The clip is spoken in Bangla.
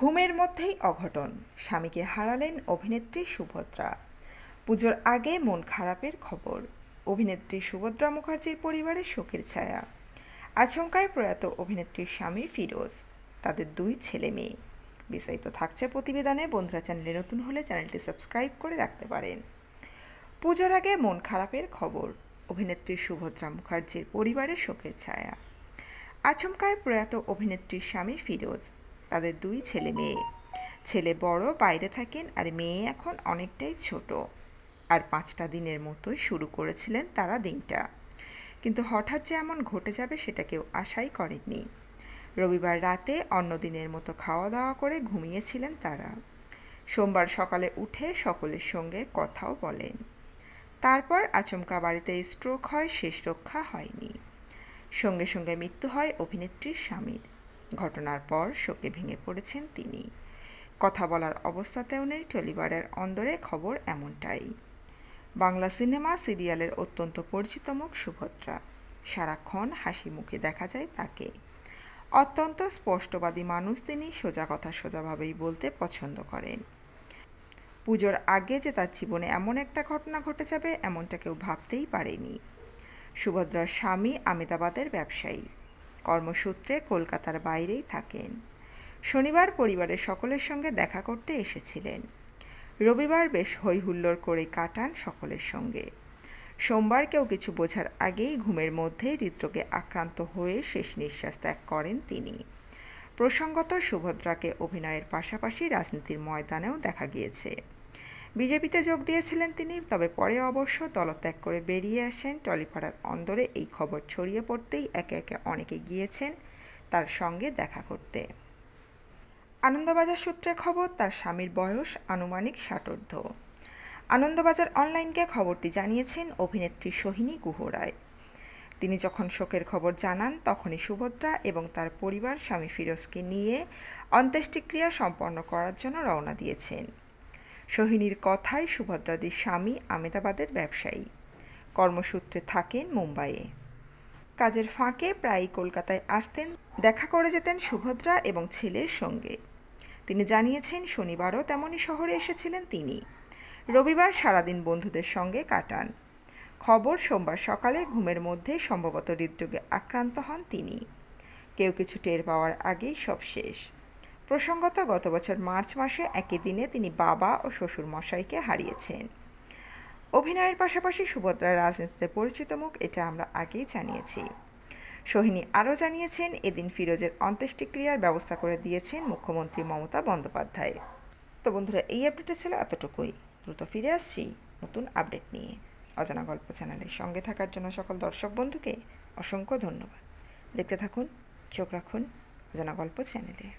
ঘুমের মধ্যেই অঘটন স্বামীকে হারালেন অভিনেত্রী সুভদ্রা পুজোর আগে মন খারাপের খবর অভিনেত্রী সুভদ্রা মুখার্জির পরিবারে শোকের ছায়া আচমকায় প্রয়াত অভিনেত্রীর স্বামী ফিরোজ তাদের দুই ছেলে মেয়ে বিস্তারিত থাকছে প্রতিবেদনে বন্ধুরা চ্যানেলে নতুন হলে চ্যানেলটি সাবস্ক্রাইব করে রাখতে পারেন পুজোর আগে মন খারাপের খবর অভিনেত্রী সুভদ্রা মুখার্জির পরিবারে শোকের ছায়া আচমকায় প্রয়াত অভিনেত্রীর স্বামী ফিরোজ তাদের দুই ছেলে মেয়ে ছেলে বড় বাইরে থাকেন আর মেয়ে এখন অনেকটাই ছোট আর পাঁচটা দিনের মতোই শুরু করেছিলেন তারা দিনটা কিন্তু হঠাৎ যে এমন ঘটে যাবে সেটা কেউ আশাই করেননি রবিবার রাতে অন্যদিনের মতো খাওয়া দাওয়া করে ঘুমিয়েছিলেন তারা সোমবার সকালে উঠে সকলের সঙ্গে কথাও বলেন তারপর আচমকা বাড়িতে স্ট্রোক হয় শেষ রক্ষা হয়নি সঙ্গে সঙ্গে মৃত্যু হয় অভিনেত্রীর স্বামীর ঘটনার পর শোকে ভেঙে পড়েছেন তিনি কথা বলার অবস্থাতেও নেই টলিবারের অন্দরে খবর এমনটাই বাংলা সিনেমা সিরিয়ালের অত্যন্ত পরিচিত মুখ সুভদ্রা সারাক্ষণ হাসি মুখে দেখা যায় তাকে অত্যন্ত স্পষ্টবাদী মানুষ তিনি সোজা কথা সোজাভাবেই বলতে পছন্দ করেন পুজোর আগে যে তার জীবনে এমন একটা ঘটনা ঘটে যাবে এমনটা কেউ ভাবতেই পারেনি সুভদ্রার স্বামী আমেদাবাদের ব্যবসায়ী কর্মসূত্রে কলকাতার বাইরেই থাকেন শনিবার পরিবারের সকলের সঙ্গে দেখা করতে এসেছিলেন রবিবার বেশ হৈহুল্লোড় করে কাটান সকলের সঙ্গে সোমবার কেউ কিছু বোঝার আগেই ঘুমের মধ্যেই হৃদরোগে আক্রান্ত হয়ে শেষ নিঃশ্বাস ত্যাগ করেন তিনি প্রসঙ্গত সুভদ্রাকে অভিনয়ের পাশাপাশি রাজনীতির ময়দানেও দেখা গিয়েছে বিজেপিতে যোগ দিয়েছিলেন তিনি তবে পরে অবশ্য দলত্যাগ করে বেরিয়ে আসেন টলিপাড়ার অন্দরে এই খবর ছড়িয়ে পড়তেই একে একে অনেকে গিয়েছেন তার সঙ্গে দেখা করতে আনন্দবাজার সূত্রে খবর তার স্বামীর বয়স আনুমানিক ষাটোর্ধ আনন্দবাজার অনলাইনকে খবরটি জানিয়েছেন অভিনেত্রী সোহিনী গুহরায় তিনি যখন শোকের খবর জানান তখনই সুভদ্রা এবং তার পরিবার স্বামী ফিরোজকে নিয়ে অন্ত্যেষ্টিক্রিয়া সম্পন্ন করার জন্য রওনা দিয়েছেন সোহিনীর কথায় সুভদ্রাদির স্বামী আমেদাবাদের ব্যবসায়ী কর্মসূত্রে থাকেন মুম্বাইয়ে কাজের ফাঁকে প্রায়ই কলকাতায় আসতেন দেখা করে যেতেন সুভদ্রা এবং ছেলের সঙ্গে তিনি জানিয়েছেন শনিবারও তেমনই শহরে এসেছিলেন তিনি রবিবার সারাদিন বন্ধুদের সঙ্গে কাটান খবর সোমবার সকালে ঘুমের মধ্যে সম্ভবত হৃদরোগে আক্রান্ত হন তিনি কেউ কিছু টের পাওয়ার আগেই সব শেষ প্রসঙ্গত গত বছর মার্চ মাসে একই দিনে তিনি বাবা ও শ্বশুর মশাইকে হারিয়েছেন অভিনয়ের পাশাপাশি সুভদ্রা রাজনীতিতে পরিচিত মুখ এটা আমরা আগেই জানিয়েছি সোহিনী আরও জানিয়েছেন এদিন ফিরোজের অন্ত্যেষ্টিক্রিয়ার ব্যবস্থা করে দিয়েছেন মুখ্যমন্ত্রী মমতা বন্দ্যোপাধ্যায় তো বন্ধুরা এই আপডেটে ছিল এতটুকুই দ্রুত ফিরে আসছি নতুন আপডেট নিয়ে অজানা গল্প চ্যানেলের সঙ্গে থাকার জন্য সকল দর্শক বন্ধুকে অসংখ্য ধন্যবাদ দেখতে থাকুন চোখ রাখুন অজানা গল্প চ্যানেলে